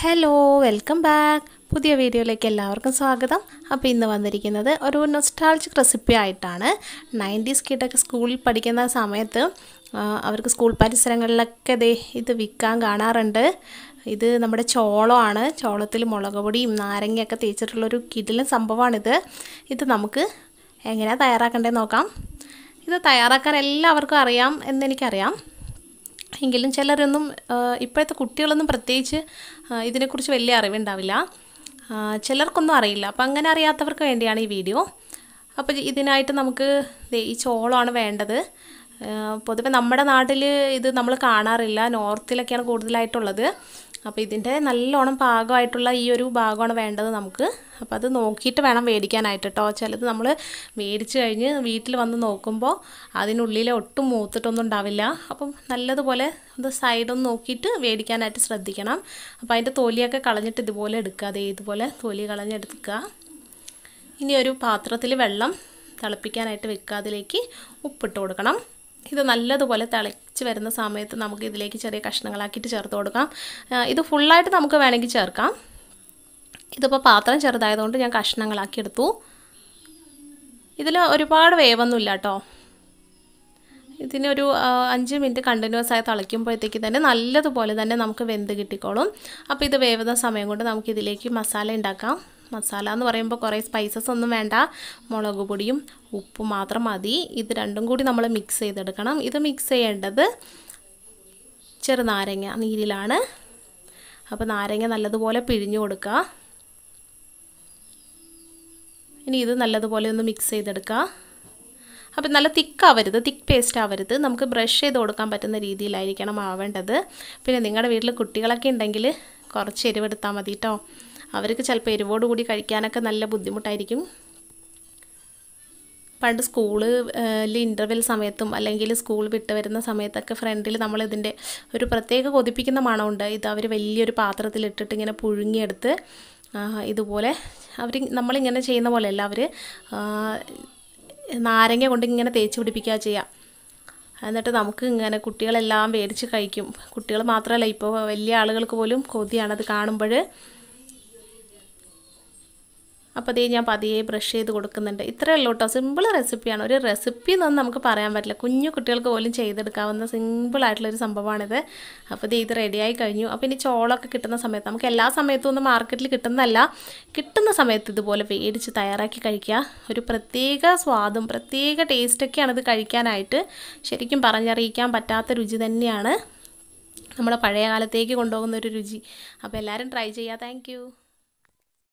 hello welcome back പുതിയ വീഡിയോയിലേക്ക് എല്ലാവർക്കും സ്വാഗതം അപ്പോൾ ഇന്ന് വന്നിരിക്കുന്നത് ഒരു നൊസ്റ്റാൾജിക് റെസിപ്പി ആയിട്ടാണ് നയൻറ്റീസ് കിഡൊക്കെ സ്കൂളിൽ പഠിക്കുന്ന സമയത്ത് അവർക്ക് സ്കൂൾ പരിസരങ്ങളിലൊക്കെ ദേ ഇത് വിൽക്കാൻ കാണാറുണ്ട് ഇത് നമ്മുടെ ചോളമാണ് ചോളത്തിൽ മുളക് പൊടിയും നാരങ്ങയൊക്കെ തേച്ചിട്ടുള്ളൊരു കിടിലൻ സംഭവമാണിത് ഇത് നമുക്ക് എങ്ങനെയാണ് തയ്യാറാക്കേണ്ടത് നോക്കാം ഇത് തയ്യാറാക്കാൻ എല്ലാവർക്കും അറിയാം എന്നെനിക്കറിയാം എങ്കിലും ചിലരൊന്നും ഇപ്പോഴത്തെ കുട്ടികളൊന്നും പ്രത്യേകിച്ച് ഇതിനെക്കുറിച്ച് വലിയ അറിവുണ്ടാവില്ല ചിലർക്കൊന്നും അറിയില്ല അപ്പം അങ്ങനെ അറിയാത്തവർക്ക് വേണ്ടിയാണ് ഈ വീഡിയോ അപ്പോൾ ഇതിനായിട്ട് നമുക്ക് ഈ ചോളമാണ് വേണ്ടത് പൊതുവെ നമ്മുടെ നാട്ടിൽ ഇത് നമ്മൾ കാണാറില്ല നോർത്തിലൊക്കെയാണ് കൂടുതലായിട്ടുള്ളത് അപ്പോൾ ഇതിൻ്റെ നല്ലോണം പാകമായിട്ടുള്ള ഈ ഒരു ഭാഗമാണ് വേണ്ടത് നമുക്ക് അപ്പോൾ അത് നോക്കിയിട്ട് വേണം മേടിക്കാനായിട്ട് കേട്ടോ ചിലത് നമ്മൾ മേടിച്ച് കഴിഞ്ഞ് വീട്ടിൽ വന്ന് നോക്കുമ്പോൾ അതിനുള്ളിൽ ഒട്ടും മൂത്തിട്ടൊന്നും ഉണ്ടാവില്ല അപ്പം നല്ലതുപോലെ അത് സൈഡൊന്ന് നോക്കിയിട്ട് മേടിക്കാനായിട്ട് ശ്രദ്ധിക്കണം അപ്പോൾ അതിൻ്റെ തൊലിയൊക്കെ കളഞ്ഞിട്ട് ഇതുപോലെ എടുക്കുക അതേ ഇതുപോലെ തൊലി കളഞ്ഞെടുക്കുക ഇനി ഒരു പാത്രത്തിൽ വെള്ളം തിളപ്പിക്കാനായിട്ട് വെക്കുക അതിലേക്ക് ഉപ്പിട്ട് കൊടുക്കണം ഇത് നല്ലതുപോലെ തിള തിളച്ച് വരുന്ന സമയത്ത് നമുക്ക് ഇതിലേക്ക് ചെറിയ കഷ്ണങ്ങളാക്കിയിട്ട് ചേർത്ത് കൊടുക്കാം ഇത് ഫുള്ളായിട്ട് നമുക്ക് വേണമെങ്കിൽ ചേർക്കാം ഇതിപ്പോൾ പാത്രം ചെറുതായതുകൊണ്ട് ഞാൻ കഷ്ണങ്ങളാക്കി എടുത്തു ഇതിൽ ഒരുപാട് വേവൊന്നുമില്ല കേട്ടോ ഇതിനൊരു അഞ്ച് മിനിറ്റ് കണ്ടിന്യൂസ് ആയി തിളയ്ക്കുമ്പോഴത്തേക്ക് തന്നെ നല്ലതുപോലെ തന്നെ നമുക്ക് വെന്ത് കിട്ടിക്കോളും അപ്പോൾ ഇത് വേവുന്ന സമയം കൊണ്ട് നമുക്കിതിലേക്ക് മസാല ഉണ്ടാക്കാം മസാല എന്ന് പറയുമ്പോൾ കുറേ സ്പൈസസ് ഒന്നും വേണ്ട മുളക് പൊടിയും ഉപ്പ് മാത്രം മതി ഇത് രണ്ടും കൂടി നമ്മൾ മിക്സ് ചെയ്തെടുക്കണം ഇത് മിക്സ് ചെയ്യേണ്ടത് ചെറുനാരങ്ങ നീരിലാണ് അപ്പോൾ നാരങ്ങ നല്ലതുപോലെ പിഴിഞ്ഞു കൊടുക്കുക ഇനി ഇത് നല്ലതുപോലെ ഒന്ന് മിക്സ് ചെയ്തെടുക്കുക അപ്പം നല്ല തിക്കാവരുത് തിക്ക് പേസ്റ്റ് ആവരുത് നമുക്ക് ബ്രഷ് ചെയ്ത് കൊടുക്കാൻ പറ്റുന്ന രീതിയിലായിരിക്കണം ആവേണ്ടത് പിന്നെ നിങ്ങളുടെ വീട്ടിൽ കുട്ടികളൊക്കെ ഉണ്ടെങ്കിൽ കുറച്ച് എരിവെടുത്താൽ മതി കേട്ടോ അവർക്ക് ചിലപ്പോൾ എരിവോടുകൂടി കഴിക്കാനൊക്കെ നല്ല ബുദ്ധിമുട്ടായിരിക്കും പണ്ട് സ്കൂളിൽ ഇൻ്റർവെൽ സമയത്തും അല്ലെങ്കിൽ സ്കൂൾ വിട്ട് വരുന്ന സമയത്തൊക്കെ ഫ്രണ്ടിൽ നമ്മളിതിൻ്റെ ഒരു പ്രത്യേക കൊതിപ്പിക്കുന്ന മണമുണ്ട് ഇത് അവർ വലിയൊരു പാത്രത്തിലിട്ടിട്ട് ഇങ്ങനെ പുഴുങ്ങിയെടുത്ത് ഇതുപോലെ അവർ നമ്മളിങ്ങനെ ചെയ്യുന്ന പോലെയല്ല അവർ നാരങ്ങ കൊണ്ട് ഇങ്ങനെ തേച്ച് പിടിപ്പിക്കുക ചെയ്യാം എന്നിട്ട് നമുക്ക് ഇങ്ങനെ കുട്ടികളെല്ലാം മേടിച്ച് കഴിക്കും കുട്ടികൾ മാത്രമല്ല ഇപ്പോൾ വലിയ ആളുകൾക്ക് പോലും കൊതിയാണത് കാണുമ്പോൾ അപ്പോൾ അതേ ഞാൻ പതിയെ ബ്രഷ് ചെയ്ത് കൊടുക്കുന്നുണ്ട് ഇത്രയേ ഉള്ളൂ കേട്ടോ സിമ്പിൾ റെസിപ്പിയാണ് ഒരു റെസിപ്പി എന്നൊന്നും നമുക്ക് പറയാൻ പറ്റില്ല കുഞ്ഞു കുട്ടികൾക്ക് പോലും ചെയ്തെടുക്കാവുന്ന സിമ്പിളായിട്ടുള്ളൊരു സംഭവമാണിത് അപ്പോൾ ഇത് ഇത് റെഡിയായി കഴിഞ്ഞു അപ്പോൾ ഇനി ചോളമൊക്കെ കിട്ടുന്ന സമയത്ത് നമുക്ക് എല്ലാ സമയത്തും ഒന്നും മാർക്കറ്റിൽ കിട്ടുന്നതല്ല കിട്ടുന്ന സമയത്ത് ഇതുപോലെ വേടിച്ച് തയ്യാറാക്കി കഴിക്കുക ഒരു പ്രത്യേക സ്വാദും പ്രത്യേക ടേസ്റ്റൊക്കെയാണ് ഇത് കഴിക്കാനായിട്ട് ശരിക്കും പറഞ്ഞറിയിക്കാൻ പറ്റാത്ത രുചി തന്നെയാണ് നമ്മുടെ പഴയ കാലത്തേക്ക് കൊണ്ടുപോകുന്ന ഒരു രുചി അപ്പോൾ എല്ലാവരും ട്രൈ ചെയ്യുക താങ്ക്